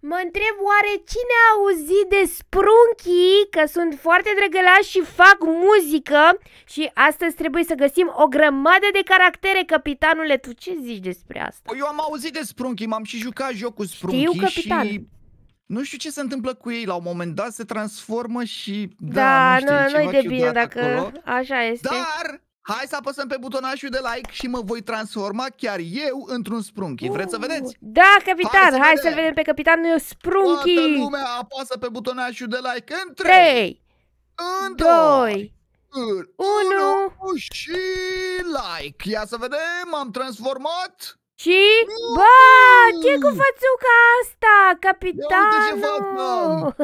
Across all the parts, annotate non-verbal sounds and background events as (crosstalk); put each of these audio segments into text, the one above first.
Mă întreb oare cine a auzit de sprunchii, că sunt foarte drăgălași și fac muzică și astăzi trebuie să găsim o grămadă de caractere, capitanule. Tu ce zici despre asta? Păi, eu am auzit de sprunchii, m-am și jucat jocul cu sprunchii Știu, capitan. și... Nu știu ce se întâmplă cu ei, la un moment dat se transformă și... Da, da nu, nu-i de bine dacă acolo. așa este. Dar Hai să apăsăm pe butonașul de like și mă voi transforma chiar eu într-un sprunchi. Uh, Vreți să vedeți? Da, capitan! Hai să, Hai vedem. să vedem pe capitanul sprunchi! Toată lumea apasă pe butonașul de like în 3, 3 în 2, 2 1 și like! Ia să vedem, m am transformat... Și, bă, ce cu fațuca asta, capitanul?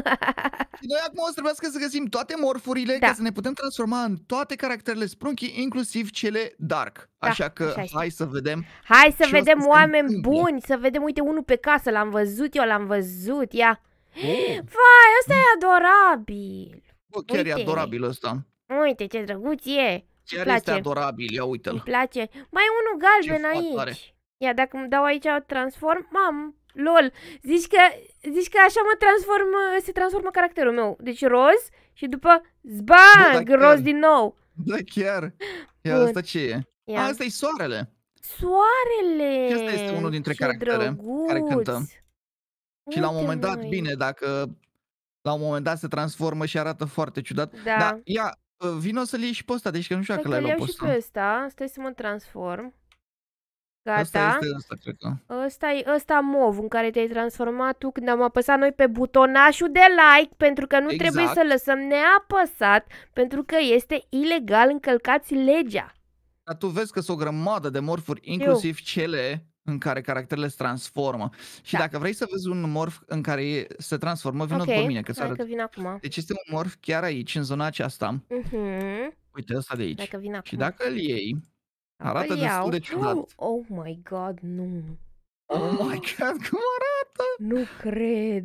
Și (laughs) noi acum o să trebuiască să găsim toate morfurile da. ca să ne putem transforma în toate caracterele sprunchi, inclusiv cele dark. Da, așa că așa hai să vedem. Hai să vedem să oameni buni, să vedem, uite, unul pe casă, l-am văzut, eu l-am văzut, ia. Oh. Vai, ăsta e adorabil. Bă, chiar uite. e adorabil ăsta. Uite ce drăguț e. Chiar este adorabil, ia uite-l. Îmi place. Mai unul galben aici. Are. Ia, dacă îmi dau aici transform, mam, lol, zici că, zici că așa mă transform, se transformă caracterul meu. Deci roz și după zbang, da, roz din nou. Da, chiar. Ia, Bun. asta ce e? Ia. A, asta e soarele. Soarele! Și asta este unul dintre ce caractere drăguț. care cântăm. Și la un moment dat, noi. bine, dacă la un moment dat se transformă și arată foarte ciudat. Da. Dar ia, vino să-l iei și pe ăsta, deci că nu știu dacă păi l-ai luat și pe ăsta, stai să mă transform. Gata. Asta asta, e ăsta mov în care te-ai transformat tu când am apăsat noi pe butonașul de like, pentru că nu exact. trebuie să lăsăm neapăsat, pentru că este ilegal, încălcați legea. Dar tu vezi că sunt o grămadă de morfuri, inclusiv Eu. cele în care caracterele se transformă. Și da. dacă vrei să vezi un morf în care se transformă, vină okay. după mine, că să arăt. Că vin acum. Deci este un morf chiar aici, în zona aceasta. Uh-huh. Uite, ăsta de aici. Dacă vin acum. Și dacă îl iei, Arată păi, destul de ciudat. Oh my god, nu. Oh my god, cum arată? Nu cred.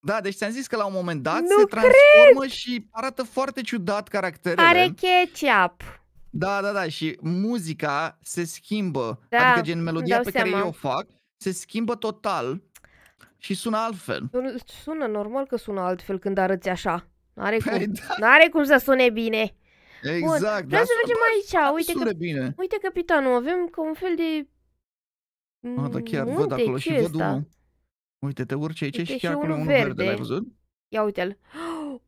Da, deci ți-am zis că la un moment dat nu se transformă cred. și arată foarte ciudat caracterele. Are ketchup. Da, da, da, și muzica se schimbă, da, adică gen melodia pe seama. care eu o fac se schimbă total și sună altfel. Sună normal că sună altfel când arăți așa. N-are păi cum, da. n-are cum să sune bine. Exact. Bun. Vreau să mergem aici. Uite că, bine. uite capitanul, avem ca un fel de Ah, da, chiar Munte, mm, văd acolo și văd asta? Uite, te urci aici uite, și chiar și acolo unul verde. verde. L-ai văzut? Ia uite-l. (gasps)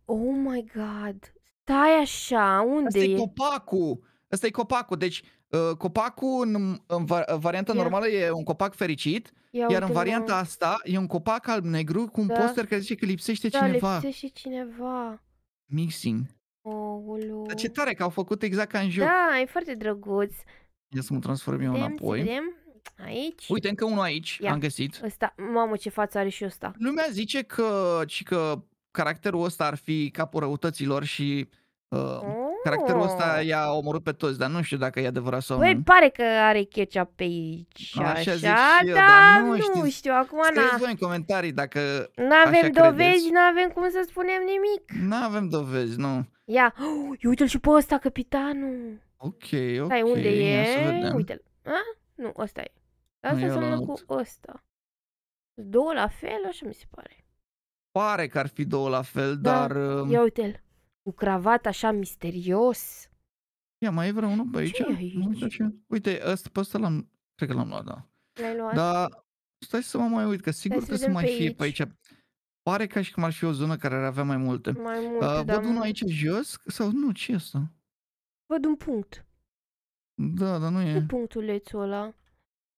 Oh my god. Stai așa, unde asta e? copacul. Asta e copacul. Deci uh, copacul în, în varianta Ia. normală e un copac fericit, Ia iar în varianta asta e un copac alb-negru cu un da. poster care zice că lipsește da, cineva. lipsește cineva. Missing. Oulu. Dar ce tare că au făcut exact ca în joc. Da, e foarte drăguț. Ia să mă transform eu înapoi. Aici. Uite, încă unul aici, Ia. am găsit. Ăsta, mamă, ce față are și ăsta. Lumea zice că, și că caracterul ăsta ar fi capul răutăților și uh, oh. Caracterul ăsta oh. i-a omorât pe toți, dar nu știu dacă e adevărat sau Băi, nu. pare că are ketchup pe aici, așa, așa zic și eu, dar nu, știu, nu știu, acum n Scrieți voi în comentarii dacă N-avem dovezi, n-avem cum să spunem nimic. N-avem dovezi, nu. Ia, oh, (gasps) uite-l și pe ăsta, capitanul. Ok, ok. Stai, unde e? Uite-l. Nu, ăsta e. Asta înseamnă cu ăsta. Două la fel, așa mi se pare. Pare că ar fi două la fel, da. dar... Ia um, uite-l cu cravat așa misterios. Ia, mai e vreunul pe aici? Ce aici? Nu uite, ăsta, pe ăsta l-am, cred că l-am luat, da. L-ai luat? Da, stai să mă mai uit, că sigur că să mai pe fie aici. pe aici. Pare ca și cum ar fi o zonă care ar avea mai multe. Mai multe, uh, da, Văd unul aici jos sau nu, ce e asta? Văd un punct. Da, dar nu e. Ce punctulețul ăla?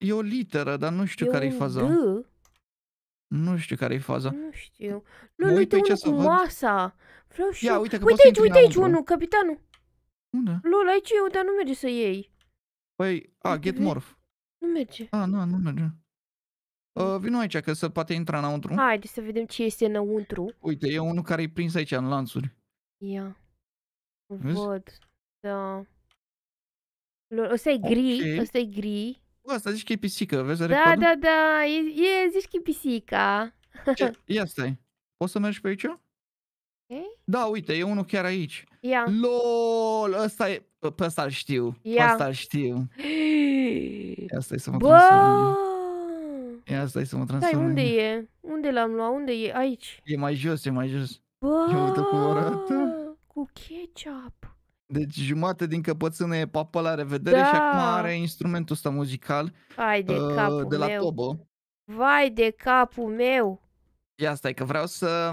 E o literă, dar nu știu care e faza. D? Nu știu care e faza. Nu știu. Nu, nu uite unul cu masa. Vreau și Ia, uite, că uite aici, uite aici unul, capitanul. Unde? Lol, aici eu, dar nu merge să iei. Păi, a, get morph. Nu merge. A, nu, nu merge. Uh, vino aici, că să poate intra înăuntru. Haide să vedem ce este înăuntru. Uite, e unul care e prins aici în lanțuri. Ia. Văd. Da. Lol, ăsta e gri, okay. ăsta e gri. Bă, asta zici că e pisică, vezi Da, recordul? da, da, e, e, zici că e pisica. Ce? (laughs) Ia stai. Poți să mergi pe aici? Okay. Da, uite, e unul chiar aici. Ia. LOL, ăsta e... Pe ăsta-l știu. Ia. Pe ăsta-l știu. (gasps) Ia stai să mă Bă! transform. Ia stai să mă transform. Stai, unde e? Unde l-am luat? Unde e? Aici. E mai jos, e mai jos. Bă! uite cu arată. Cu ketchup. Deci jumate din căpățână e papă la revedere da. și acum are instrumentul ăsta muzical Vai de, uh, capul de la meu. tobă. Vai de capul meu! Ia stai că vreau să...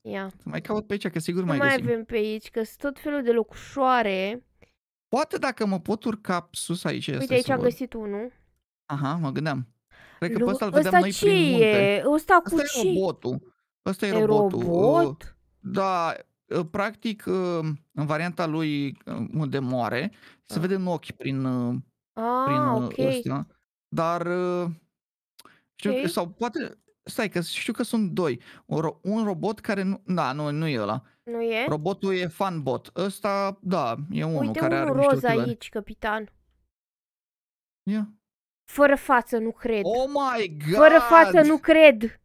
Ia. Să mai caut pe aici, că sigur mai, mai găsim. avem pe aici, că sunt tot felul de locușoare. Poate dacă mă pot urca sus aici. Uite, aici am găsit unul. Aha, mă gândeam. Cred că Lu- pe ăsta-l vedeam ăsta noi ce prin munte. E? Ăsta cu asta ce? e robotul. Ăsta e, e robotul. robot? da, Ă, practic, ă, în varianta lui ă, unde moare, da. se ah. vede în ochi prin, ah, prin okay. ăsta. Dar, știu, okay. sau poate, stai că știu că sunt doi. Un, robot care nu, da, nu, nu e ăla. Nu e? Robotul e fanbot. Ăsta, da, e unul Uite care unul are roz aici, aici, capitan. Ia. Yeah. Fără față, nu cred. Oh my god! Fără față, nu cred!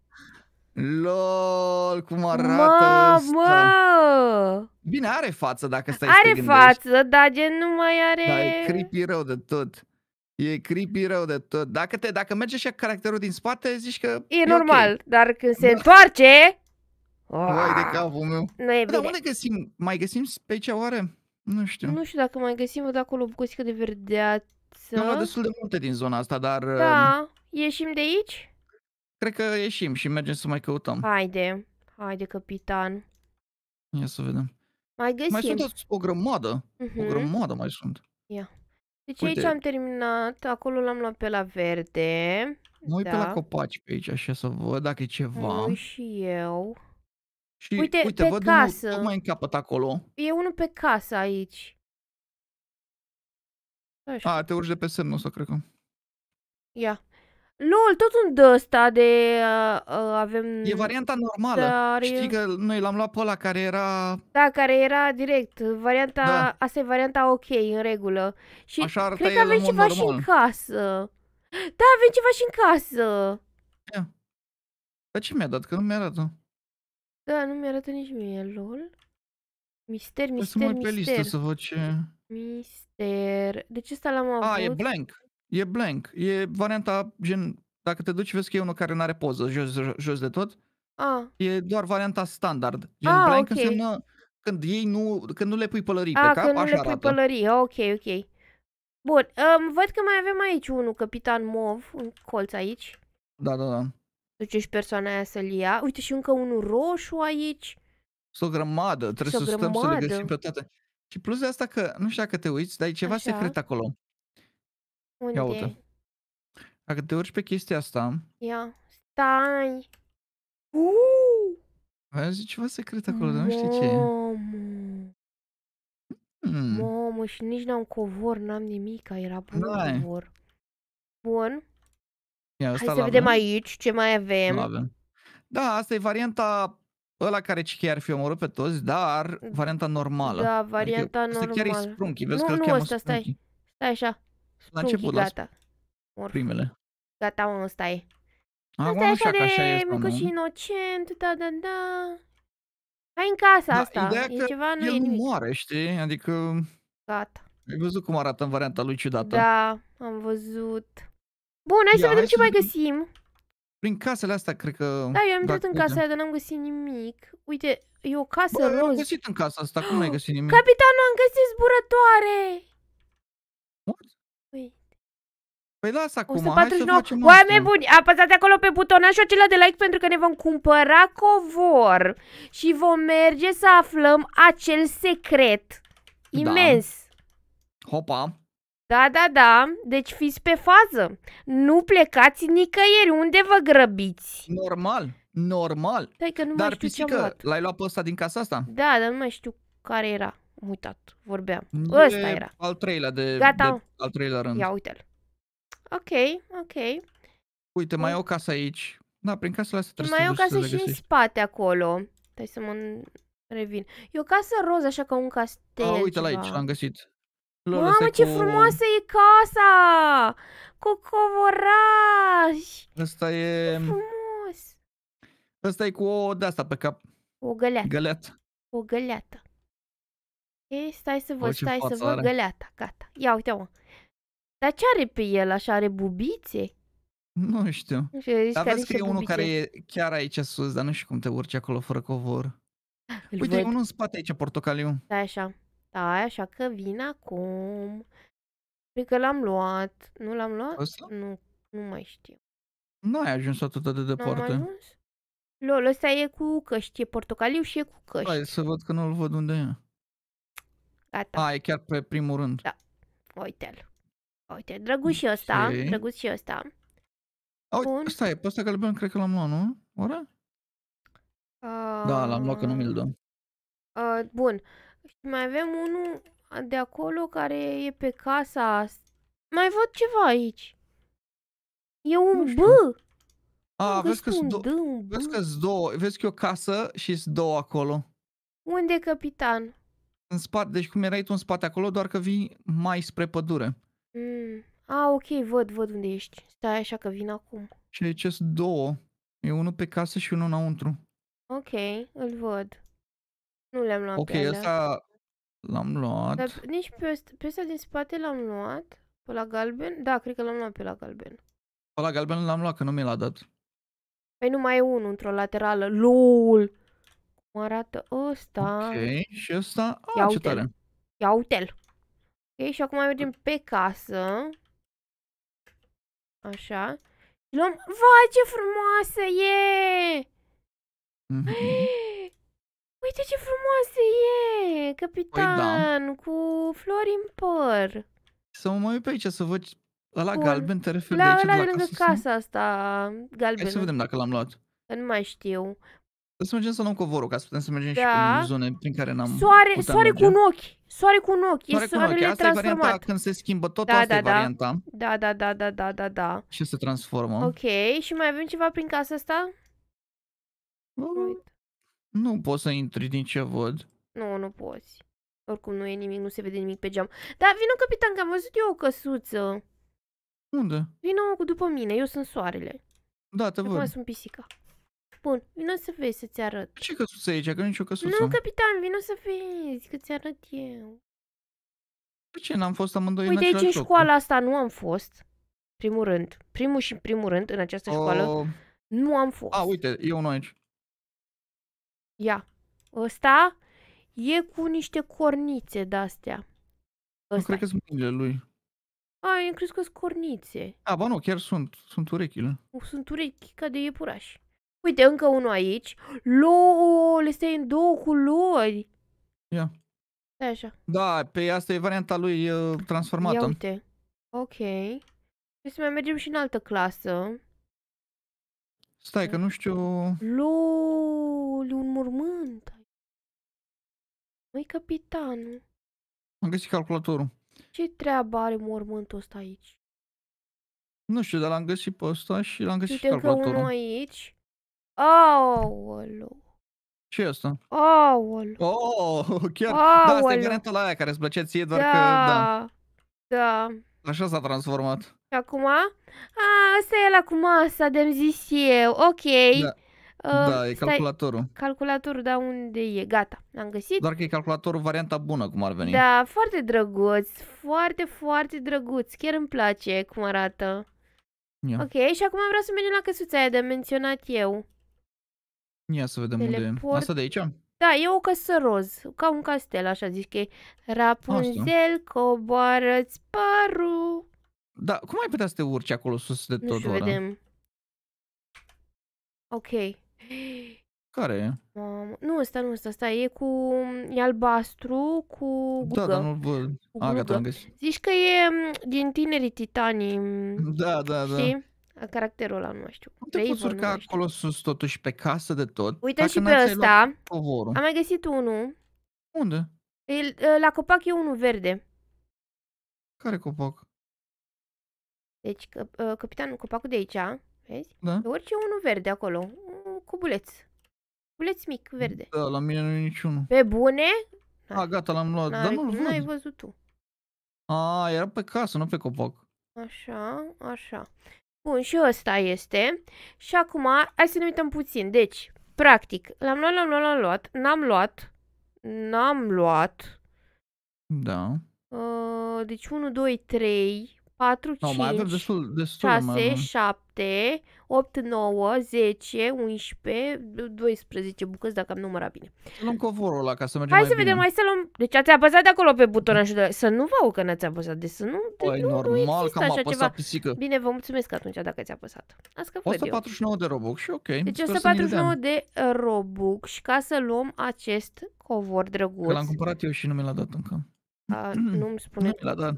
LOL, cum arată mă, ăsta. Mă. Bine, are față dacă stai Are să față, dar gen nu mai are... Dar e creepy rău de tot. E creepy rău de tot. Dacă, te, dacă merge și caracterul din spate, zici că e, e normal, okay. dar când se da. întoarce... Vai de capul meu. Nu e bine. Dar unde găsim? Mai găsim specia oare? Nu știu. Nu știu dacă mai găsim, văd acolo o bucățică de verdeață. Nu, destul de multe din zona asta, dar... Da, um, ieșim de aici? Cred că ieșim și mergem să mai căutăm. Haide, haide, capitan. Ia să vedem. Mai găsim. Mai sunt o grămadă. Uh-huh. O mhm. grămadă mai sunt. Ia. Deci Uite. aici am terminat, acolo l-am luat pe la verde. Noi da. pe la da. copaci pe aici, așa să văd dacă e ceva. Nu și eu. Și uite, uite pe văd casă. Unul, mai încapăt acolo. E unul pe casă aici. Așa. A, te urci de pe semnul ăsta, cred că. Ia. LOL, tot un de ăsta de uh, uh, avem... E varianta normală. Dar... Știi că noi l-am luat pe ăla care era... Da, care era direct. Varianta... Da. Asta e varianta ok, în regulă. Și Așa cred că avem ceva normal. și în casă. Da, avem ceva și în casă. Da, Dar ce mi-a dat? Că nu mi-arată. Da, nu mi-arată nici mie, LOL. Mister, mister, mister. Să mă pe listă să văd ce... Mister. ce ăsta l-am avut. Ah, e blank. E blank. E varianta gen... Dacă te duci, vezi că e unul care nu are poză jos, jos de tot. Ah. E doar varianta standard. Gen ah, blank okay. înseamnă când ei nu, când nu le pui pălării ah, pe cap, când așa nu le pui arată. pălării, ok, ok. Bun, um, văd că mai avem aici unul, Capitan Mov, un colț aici. Da, da, da. și persoana aia să-l ia. Uite și încă unul roșu aici. Sunt o grămadă, trebuie S-o să stăm să le găsim pe toate. Și plus de asta că, nu știu dacă te uiți, dar e ceva Așa. secret acolo. Unde? Ia uite. Dacă te urci pe chestia asta... Ia, stai! Uuu! zis ceva secret acolo, dar nu știi ce e. Hmm. Mamă, și nici n-am covor, n-am nimic, era bun covor. Bun. Ia, Hai să vedem aici ce mai avem. avem. Da, asta e varianta ăla care chiar ar fi omorât pe toți, dar varianta normală. Da, adică varianta adică, normală. Asta chiar e sprunchi, vezi nu, că nu, îl cheamă asta, stai. Stai așa. La început, gata. la Orf. primele. Gata, mă, ăsta e. Asta e așa de mică și inocent, da, da, da. Hai în casa da, asta. e că ceva nu el nu moare, știi? Adică... Gata. Ai văzut cum arată în varianta lui ciudată. Da, am văzut. Bun, hai Ia, să vedem hai ce să... mai găsim. Prin casele astea, cred că... Da, eu am intrat în casa aia, dar n-am găsit nimic. Uite, e o casă Bă, roz. am găsit în casa asta, cum n-ai găsit nimic? Capitanul, am găsit zburătoare! Păi lasă acum, 149. hai să facem Oameni buni, apăsați acolo pe butonașul acela de like pentru că ne vom cumpăra covor și vom merge să aflăm acel secret da. imens. Da. Hopa! Da, da, da, deci fiți pe fază. Nu plecați nicăieri, unde vă grăbiți? Normal, normal. Stai că nu Dar mai știu pisică, l-ai luat pe ăsta din casa asta? Da, dar nu mai știu care era. Am uitat, vorbeam. Ăsta era. Al treilea de, Gata. de al treilea rând. Ia uite-l. Ok, ok. Uite, mai e o casă aici. Da, prin casă astea trebuie mai Mai e o casă și în spate acolo. Hai să mă revin. E o casă roz, așa ca un castel. Oh, uite la aici, l-am găsit. Mamă, ce cu... frumoasă e casa! Cu covoraj! Asta e... Frumos! Asta e cu o de-asta pe cap. O găleată. Găleată. O găleată. Ei, stai să văd, stai să văd găleata. Gata. Ia uite o dar ce are pe el? Așa are bubițe? Nu știu. Nu știu Dar vezi că e unul care e chiar aici sus, dar nu știu cum te urci acolo fără covor. Îl Uite, văd. e unul în spate aici, portocaliu. Da, așa. Da, așa că vin acum. Cred că l-am luat. Nu l-am luat? Asta? Nu, nu mai știu. Nu ai ajuns atât de departe. am ajuns? Lol, ăsta e cu căști, e portocaliu și e cu căști. Hai să văd că nu-l văd unde e. Gata. A, e chiar pe primul rând. Da, uite-l. Uite, drăguț și ăsta, okay. drăguț și ăsta. Au, Bun. Stai, pe ăsta galben cred că l-am luat, nu? Ora? Uh, da, l-am luat că nu mi-l dă. Uh, uh, bun. Și mai avem unul de acolo care e pe casa asta. Mai văd ceva aici. E un B. A, vezi că, sunt două. vezi că două, vezi că e o casă și sunt două acolo. Unde, capitan? În spate, deci cum erai tu în spate acolo, doar că vii mai spre pădure. Mm. A, ah, ok, văd, văd unde ești. Stai așa că vin acum. Și aici sunt două. E unul pe casă și unul înăuntru. Ok, îl văd. Nu le-am luat Ok, ăsta l-am luat. Dar nici pe, ăsta, pe ăsta din spate l-am luat. Pe la galben? Da, cred că l-am luat pe la galben. Pe la galben l-am luat, că nu mi l-a dat. Păi nu mai e unul într-o laterală. LOL! Cum arată ăsta? Ok, și ăsta? A, ah, Ia ce uite-l. tare. Ia uite-l și acum mergem pe casă. Așa. Luăm... Vai, ce frumoasă e! Mhm. (gasps) Uite ce frumoasă e! Capitan, păi, da. cu flori în păr. Să mă mai uit pe aici, să văd ăla Bun. galben, te referi la, de aici, la, de la lângă casa, casa asta, galben. Hai să vedem dacă l-am luat. Nu mai știu să mergem să luăm covorul, ca să putem să mergem da. și prin zone prin care n-am Soare, soare cu un ochi, soare cu un ochi, soare e soarele cu un ochi. Asta transformat. e varianta când se schimbă tot, da, asta da, e da. varianta. Da, da, da, da, da, da, da. Și se transformă. Ok, și mai avem ceva prin casa asta? Nu, nu pot să intri din ce văd. Nu, nu poți. Oricum nu e nimic, nu se vede nimic pe geam. Dar vină, capitan, că am văzut eu o căsuță. Unde? Vină cu după mine, eu sunt soarele. Da, te văd. Acum sunt pisica bun, vino să vezi să-ți arăt. Ce căsuță e aici? Că nu nicio căsuță. Nu, capitan, vino să vezi că ți arăt eu. De ce? N-am fost amândoi Uite, păi în aici în școala asta nu am fost. Primul rând. Primul și primul rând, în această o... școală, nu am fost. A, uite, e unul aici. Ia. Ăsta e cu niște cornițe de-astea. Nu cred că sunt mâinile lui. Ai, am crezut că sunt cornițe. A, ba nu, chiar sunt. Sunt urechile. Sunt urechi ca de iepuraș. Uite, încă unul aici. LOL, este în două culori. Ia. Da. așa. Da, pe asta e varianta lui uh, transformată. Ia uite. Ok. Trebuie să mai mergem și în altă clasă. Stai că nu știu... LOL, un mormânt. Măi, capitanul. Am găsit calculatorul. Ce treabă are mormântul ăsta aici? Nu știu, dar l-am găsit pe ăsta și l-am găsit Uite și calculatorul. Uite încă unul aici. Aolo. Ce asta? Aolo. Oh, (laughs) chiar? Aolo. Da, asta e varianta la aia care îți plăcea ție, doar da. că... Da. Da. Așa s-a transformat. Și acum? A, asta e la cu masa, de zis eu. Ok. Da. Uh, da, e stai... calculatorul. Calculatorul, da, unde e? Gata, l-am găsit. Doar că e calculatorul varianta bună, cum ar veni. Da, foarte drăguț. Foarte, foarte drăguț. Chiar îmi place cum arată. Yeah. Ok, și acum vreau să mergem la căsuța aia de menționat eu. Ia să vedem Teleport. unde e. Asta de aici? Da, e o casă roz, ca un castel, așa zici că e. Rapunzel, Asta. coboară-ți părul. Da, cum ai putea să te urci acolo sus de tot Nu vedem. Ok. Care e? Um, nu, ăsta nu, ăsta, stai, e cu... E albastru cu gugă. Da, dar nu-l văd. A, gata, am găsit. Zici că e mm, din tinerii titanii. Mm, da, da, da, știi? da caracterul ăla, nu știu. Nu te poți urca acolo sus totuși pe casă de tot. Uite și pe ăsta. Am mai găsit unul. Unde? El, ă, la copac e unul verde. Care copac? Deci, că, ă, capitanul, copacul de aici, vezi? Da. orice unul verde acolo. Un cubuleț. Cubuleț mic, verde. Da, la mine nu e niciunul. Pe bune? A, gata, l-am luat. Dar nu-l văd. Nu ai văzut tu. A, era pe casă, nu pe copac. Așa, așa. Bun, și ăsta este. Și acum, hai să ne uităm puțin. Deci, practic, l-am luat, l-am luat, l-am luat, n-am luat, n-am luat. Da. Uh, deci 1, 2, 3, 4, no, 5, destul, destul 6, 7, 8, 9, 10, 11, 12 bucăți, dacă am numărat bine. Să luăm covorul ăla ca să mergem Hai mai să bine. vedem, hai să luăm. Deci ați apăsat de acolo pe buton ajută. Să nu vă au că n-ați apăsat, de deci să nu... Deci păi, nu, normal nu că am apăsat ceva. pisică. Bine, vă mulțumesc atunci dacă ați apăsat. Asta că 149 eu. de robux, și ok. Deci 149 de uh, robux și ca să luăm acest covor drăguț. Că l-am cumpărat eu și nu mi l-a dat încă. A, nu-mi spune. Nu mi l-a dat.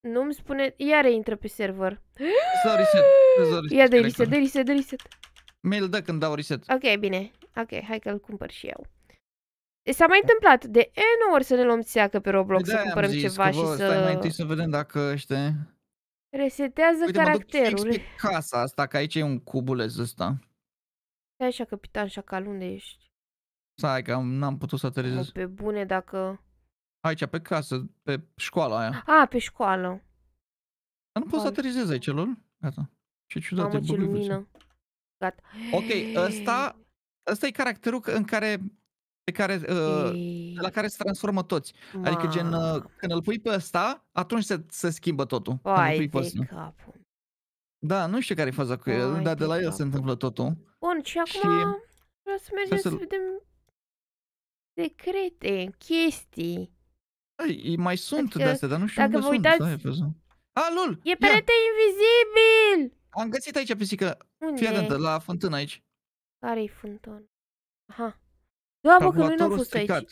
Nu-mi spune... Iar intră pe server. S-a reset. Ia de reset, de reset, de reset. Mi-l dă când dau reset. Ok, bine. Ok, hai că-l cumpăr și eu. S-a mai întâmplat de N ori să ne luăm țeacă pe Roblox, păi să cumpărăm ceva și să... Stai mai întâi să vedem dacă ăștia... Resetează Uite, caracterul. Uite, casa asta, că aici e un cubuleț ăsta. Stai așa, capitan șacal, unde ești? Stai, că n-am putut să aterizez. Pe bune, dacă... Aici, pe casă, pe școala aia. A, pe școală. Dar nu poți să aterizezi aici, lor? Gata. Ce ciudat Mamă, ce lumină. Gata. Ok, ăsta, ăsta e caracterul în care pe care, uh, la care se transformă toți. Ma. Adică gen, uh, când îl pui pe ăsta, atunci se, se schimbă totul. Vai pui pe Da, nu știu care e faza cu el, Vai dar de la el se întâmplă totul. Bun, și acum și... vreau să mergem să, să vedem secrete, chestii. Ei, mai sunt de astea, dar nu știu dacă unde vă sunt. uitați... sunt. Stai, A, lul! E perete ia. invizibil! Am găsit aici pisică. Unde Fii atentă, la fântână aici. Care-i fântână? Aha. Da, că noi am fost stricat. aici.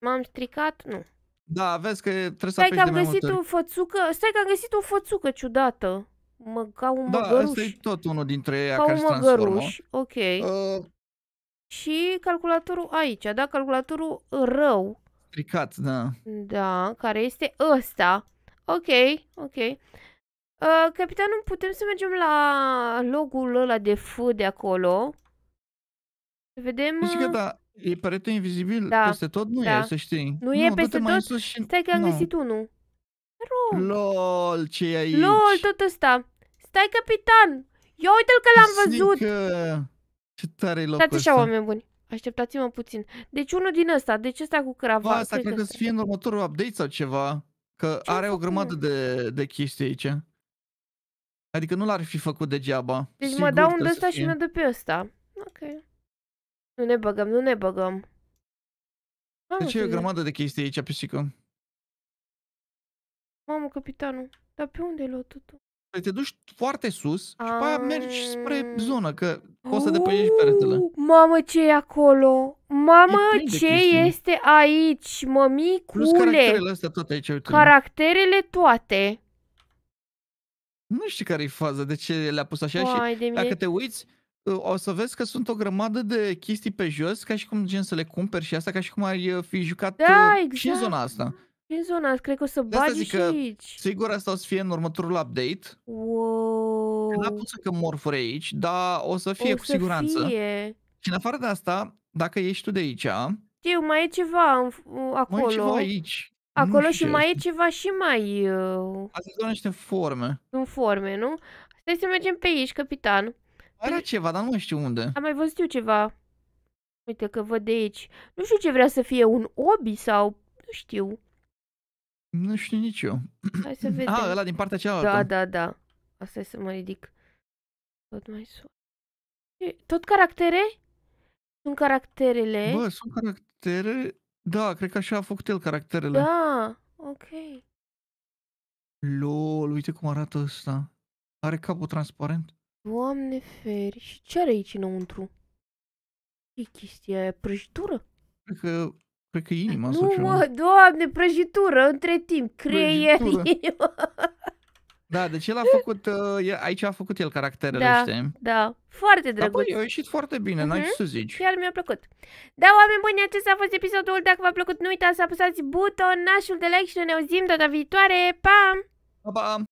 M-am stricat? Nu. Da, vezi că trebuie Stai să apeși că am găsit o fățucă. Stai că am găsit o fățucă ciudată. Mă, ca un da, măgăruș. Da, e tot unul dintre ei care un se transformă. ok. Uh... Și calculatorul aici, da? Calculatorul rău stricat, da. Da, care este ăsta. Ok, ok. Uh, ă, capitanul, putem să mergem la logul ăla de F de acolo? Să vedem... Zici păi că ă, da, e perete invizibil da. peste tot? Nu da. e, să știi. Nu, nu e peste tot? și... Stai că am no. găsit unul. LOL, ce e aici? LOL, tot ăsta. Stai, capitan! Ia uite-l că l-am văzut! Că... Ce tare e locul Stați așa, oameni buni. Așteptați-mă puțin. Deci unul din ăsta, deci ăsta cu cravată? Ba, asta cred că să fie în următorul update sau ceva, că Ce are o grămadă de, de chestii aici. Adică nu l-ar fi făcut degeaba. Deci Sigur mă dau un ăsta și mă dă pe ăsta. Ok. Nu ne băgăm, nu ne băgăm. Mamă, ce e o grămadă de chestii aici, pisică. Mamă, capitanul, dar pe unde l lotul totul? te duci foarte sus și pe aia mergi spre zonă, că o să depășești peretele. Mamă, ce e acolo? Mamă, ce este aici, mămicule? Plus caracterele astea toate aici, uite. Caracterele toate. Nu știu care e faza, de ce le-a pus așa și dacă te uiți, ă, o să vezi că sunt o grămadă de chestii pe jos, ca și cum gen să le cumperi și asta, ca și cum ai ă, fi jucat da, exact. și în exact. zona asta zona? cred că o să de bagi și aici. Sigur asta o să fie în următorul update. Wow. N-a pus că fără aici, dar o să fie o cu să siguranță. Fie. Și în afară de asta, dacă ești tu de aici... Știu, mai e ceva acolo. Uh, mai e ceva aici. Acolo și mai e ceva și mai... Uh... Asta sunt niște forme. Sunt forme, nu? Stai să mergem pe aici, capitan. Era păi ceva, dar nu știu unde. Am mai văzut eu ceva. Uite că văd de aici. Nu știu ce vrea să fie, un obi sau... Nu știu. Nu știu nici eu. Hai să (clears throat) ah, vedem. Ah, ăla din partea cealaltă. Da, da, da. Asta e să mă ridic. Tot mai sus. Tot caractere? Sunt caracterele. Bă, sunt caractere. Da, cred că așa a făcut el caracterele. Da, ok. Lol, uite cum arată ăsta. Are capul transparent. Doamne feri. Și ce are aici înăuntru? Ce chestia aia? Prăjitură? Cred că Cred că e inima nu, sau Mă, doamne, prăjitură între timp, creier, (laughs) Da, deci el a făcut, uh, aici a făcut el caracterele, da, știi? Da, foarte drăguț. Apoi a ieșit foarte bine, uh-huh. n-ai mhm. ce să zici. Chiar mi-a plăcut. Da, oameni buni, acesta a fost episodul. Dacă v-a plăcut, nu uitați să apăsați butonașul de like și ne auzim data viitoare. Pa! Pa, pa!